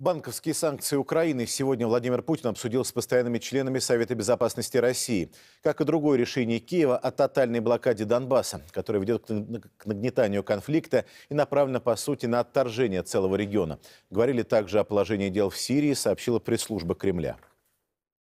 Банковские санкции Украины сегодня Владимир Путин обсудил с постоянными членами Совета Безопасности России. Как и другое решение Киева о тотальной блокаде Донбасса, которая ведет к нагнетанию конфликта и направлена, по сути, на отторжение целого региона. Говорили также о положении дел в Сирии, сообщила пресс-служба Кремля.